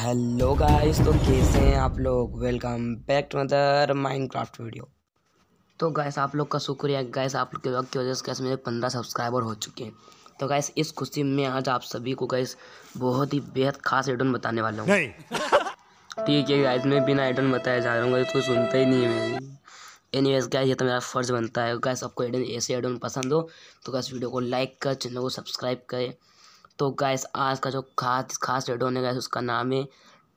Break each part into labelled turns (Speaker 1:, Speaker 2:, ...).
Speaker 1: hello guys तो कैसे हैं आप लोग welcome back to other Minecraft video तो गाइस आप लोग का शुक्रिया गाइस आप लोग के वक्त की वजह से गैस मेरे पंद्रह सब्सक्राइबर हो चुके हैं तो गैस इस खुशी में आज आप सभी को गैस बहुत ही बेहद खास एडन बताने वाला हूँ ठीक है गाइस मैं बिना एडन बताया जा रहा हूँ इसको सुनते ही नहीं है मैं एनी वेज गाइस ये तो मेरा फ़र्ज़ बनता है गैस आपको एडन ऐसे एडन पसंद हो तो गैस वीडियो को लाइक कर चैनल को सब्सक्राइब करें तो गैस आज का जो खास खास एडोन है गैस उसका नाम है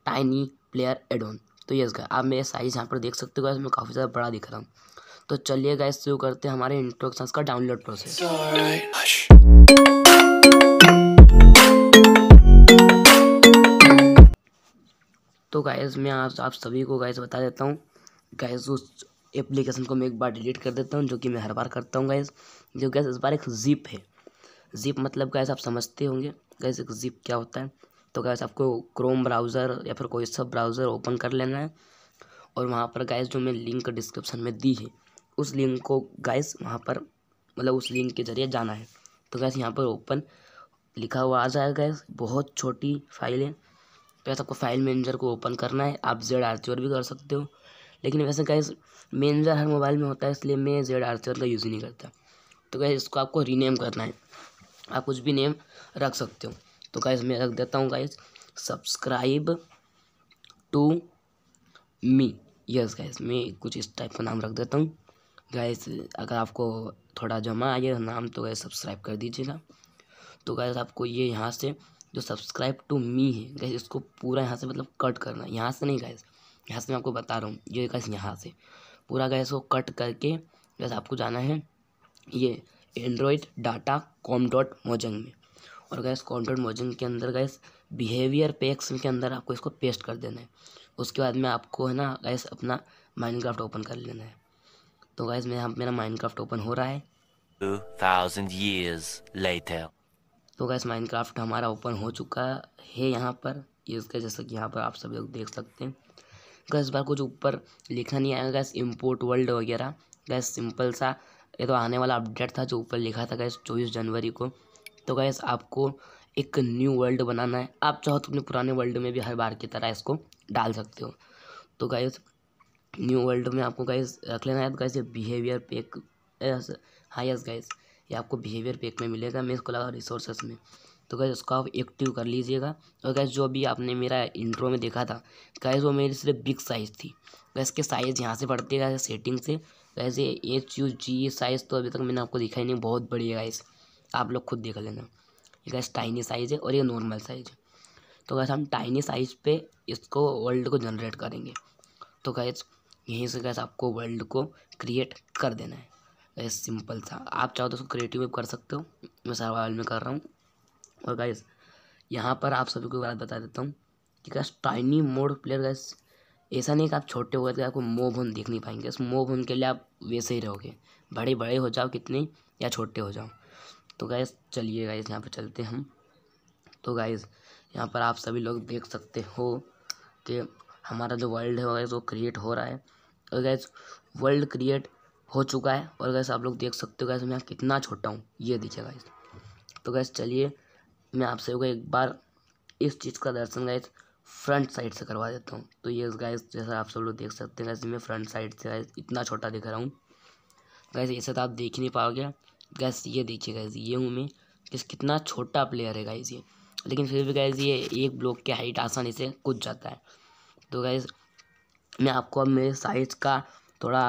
Speaker 1: टाइनी प्लेयर एडोन तो यस गैस आप मेरे साइज़ यहाँ पर देख सकते हो गैस मैं काफ़ी ज़्यादा बड़ा दिख रहा हूँ तो चलिए गैस शुरू करते हैं हमारे इंट्रोडक्शन का डाउनलोड प्रोसेस तो गैस मैं आप आप सभी को गैस बता देता हूँ गैस उस एप्लीकेशन को मैं एक बार डिलीट कर देता हूँ जो कि मैं हर बार करता हूँ गैस जो गैस इस बार एक जीप है जिप मतलब गैस आप समझते होंगे गैस जिप क्या होता है तो कैसे आपको क्रोम ब्राउज़र या फिर कोई सब ब्राउज़र ओपन कर लेना है और वहाँ पर गैस जो मैं लिंक डिस्क्रिप्शन में दी है उस लिंक को गैस वहाँ पर मतलब उस लिंक के ज़रिए जाना है तो गैस यहाँ पर ओपन लिखा हुआ आ जाएगा गैस बहुत छोटी फाइल है तो वैसे आपको फाइल मैनेजर को ओपन करना है आप जेड आर्चर भी कर सकते हो लेकिन वैसे गैस मैनेजर हर मोबाइल में होता है इसलिए मैं जेड आर्चर का यूज़ ही नहीं करता तो गैस इसको आपको रीनेम करना है आप कुछ भी नेम रख सकते हो तो गाइज मैं रख देता हूँ guys subscribe to me yes guys मैं कुछ इस टाइप का नाम रख देता हूँ गाइज अगर आपको थोड़ा जमा आइए नाम तो गैस सब्सक्राइब कर दीजिएगा तो गैस आपको ये यहाँ से जो सब्सक्राइब टू मी है गैस इसको पूरा यहाँ से मतलब कट करना है यहाँ से नहीं गैस यहाँ से मैं आपको बता रहा हूँ ये गैस यहाँ से पूरा गैस को कट करके गैस आपको जाना है ये Android data com dot Mojang में और गैस कॉम डॉट मोजंग के अंदर गैस बिहेवियर पैक्स के अंदर आपको इसको पेस्ट कर देना है उसके बाद में आपको है ना गैस अपना माइनक्राफ्ट ओपन कर लेना है तो गैस मेरा मेरा माइनक्राफ्ट ओपन हो रहा है years later तो गैस माइनक्राफ्ट हमारा ओपन हो चुका है यहाँ पर ये इसका जैसा कि यहाँ पर आप सब लोग देख सकते हैं गैस बार कुछ ऊपर लिखा नहीं आएगा गैस इम्पोर्ट वर्ल्ड वगैरह गैस सिंपल सा ये तो आने वाला अपडेट था जो ऊपर लिखा था गैस चौबीस जनवरी को तो गैस आपको एक न्यू वर्ल्ड बनाना है आप चाहो तो अपने पुराने वर्ल्ड में भी हर बार की तरह इसको डाल सकते हो तो गैस न्यू वर्ल्ड में आपको गैस रख लेना है तो गैस ये बिहेवियर पेक हाँ यस गैस ये आपको बिहेवियर पेक में मिलेगा मैं इसको लगा रिसोर्सेस में तो गैस उसको आप एक्टिव कर लीजिएगा और गैस जो भी आपने मेरा इंट्रो में देखा था गैस वो मेरी सिर्फ बिग साइज़ थी गैस के साइज़ यहाँ से पड़ती है सेटिंग से वैसे एच यू जी साइज़ तो अभी तक मैंने आपको दिखाई नहीं बहुत बड़ी है गैस आप लोग खुद देख लेना ये गैस टाइनी साइज़ है और ये नॉर्मल साइज़ है तो गैस हम टाइनी साइज़ पे इसको वर्ल्ड को जनरेट करेंगे तो गैस यहीं से गैस आपको वर्ल्ड को क्रिएट कर देना है गैस सिंपल सा आप चाहो तो उसको क्रिएटिव कर सकते हो मैं सर्वाइवल में कर रहा हूँ और गाइस यहाँ पर आप सभी को बात बता देता हूँ कि guys tiny mode player guys ऐसा नहीं कि आप छोटे हो गए तो आपको मोव होन देख नहीं पाएंगे इस मोव होन के लिए आप वैसे ही रहोगे बड़े बड़े हो जाओ कितने या छोटे हो जाओ तो गाइस चलिए गाइस यहाँ पर चलते हम तो गाइस यहाँ पर आप सभी लोग देख सकते हो कि हमारा जो वर्ल्ड है गैस वो क्रिएट हो रहा है और गैस वर्ल्ड क्रिएट हो चुका है और गैस आप लोग देख सकते हो गैस मैं कितना छोटा हूँ ये देखिए गैस तो गैस चलिए मैं सभी को एक बार इस चीज़ का दर्शन गाइस फ्रंट साइड से करवा देता हूँ तो ये गाइस जैसा आप सब लोग देख सकते हैं गैस मैं फ्रंट साइड से गाइस इतना छोटा दिख रहा हूँ गैस ऐसे तो आप देख ही नहीं पाओगे गैस ये देखिए गैस ये हूँ मैं किस कितना छोटा प्लेयर है गाइस ये लेकिन फिर भी गैस ये एक ब्लॉक की हाइट आसानी से कूद जाता है तो गैस मैं आपको अब मेरे साइज़ का थोड़ा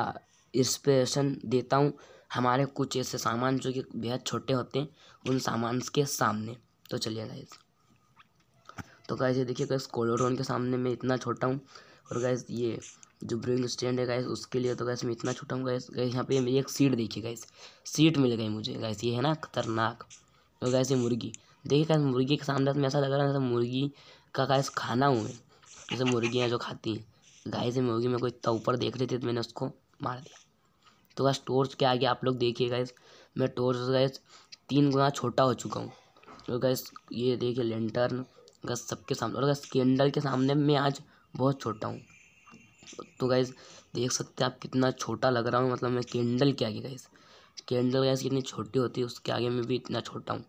Speaker 1: इंस्पिरेशन देता हूँ हमारे कुछ ऐसे सामान जो कि बेहद छोटे होते हैं उन सामान के सामने तो चलिए गाइज तो गाइज ये देखिए गैस कोलोरोन के सामने मैं इतना छोटा हूँ और गैस ये जो ब्रिंग स्टैंड है गैस उसके लिए तो गैस मैं इतना छोटा हूँ गैस गैस यहाँ पे मेरी एक सीट देखिए गैस सीट मिल गई मुझे गैस ये है ना खतरनाक और तो गैस ये मुर्गी देखिए गाइस मुर्गी के सामने में ऐसा लग रहा है मुर्गी का गैस खाना हुए जैसे मुर्गियाँ जो खाती हैं गाय ये मुर्गी मेरे को इतना ऊपर देख रही थी तो मैंने उसको मार दिया तो गैस टोर्च के आगे आप लोग देखिए गाइस मैं टोर्च गैस तीन गुना छोटा हो चुका हूँ और गैस ये देखिए लेंटर्न गैस सबके सामने और गैस कैंडल के सामने मैं आज बहुत छोटा हूँ तो गैस देख सकते हैं आप कितना छोटा लग रहा हूँ मतलब मैं कैंडल के आगे गैस कैंडल गैस कितनी छोटी होती है उसके आगे मैं भी इतना छोटा हूँ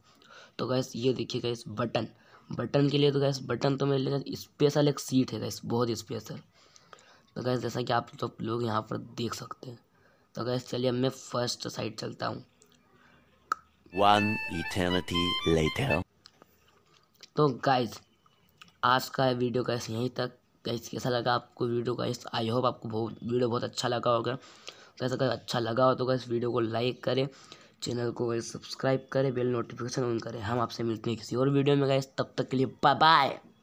Speaker 1: तो गैस ये देखिए गैस बटन बटन के लिए तो गैस बटन तो मेरे लिए स्पेशल एक सीट है गैस बहुत स्पेशल तो गैस जैसा कि आप सब तो लोग यहाँ पर देख सकते हैं तो गैस चलिए अब मैं फर्स्ट साइड चलता हूँ वन इटर्निटी लेटर तो गाइज आज का वीडियो का यहीं तक कैसे कैसा लगा आपको वीडियो का आई होप आपको बहुत वीडियो बहुत अच्छा लगा होगा कैसा अगर अच्छा लगा हो तो इस वीडियो को लाइक करें चैनल को सब्सक्राइब करें बेल नोटिफिकेशन ऑन करें हम आपसे मिलते हैं किसी और वीडियो में गए तब तक के लिए बाय बाय